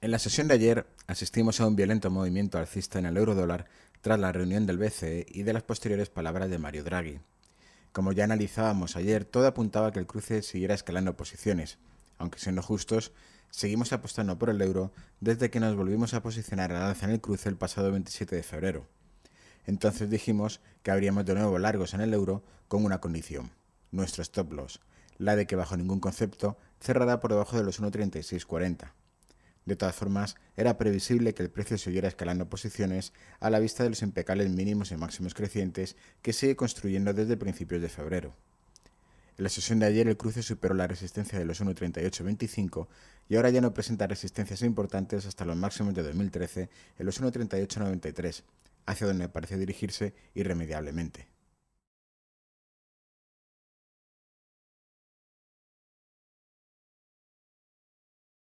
En la sesión de ayer asistimos a un violento movimiento alcista en el euro-dólar tras la reunión del BCE y de las posteriores palabras de Mario Draghi. Como ya analizábamos ayer, todo apuntaba a que el cruce siguiera escalando posiciones. Aunque siendo justos, seguimos apostando por el euro desde que nos volvimos a posicionar a la alza en el cruce el pasado 27 de febrero. Entonces dijimos que habríamos de nuevo largos en el euro con una condición, nuestro stop loss, la de que bajo ningún concepto cerrará por debajo de los 1.3640. De todas formas, era previsible que el precio siguiera escalando posiciones a la vista de los impecables mínimos y máximos crecientes que sigue construyendo desde principios de febrero. En la sesión de ayer el cruce superó la resistencia de los 1.38.25 y ahora ya no presenta resistencias importantes hasta los máximos de 2013 en los 1.38.93, hacia donde parece dirigirse irremediablemente.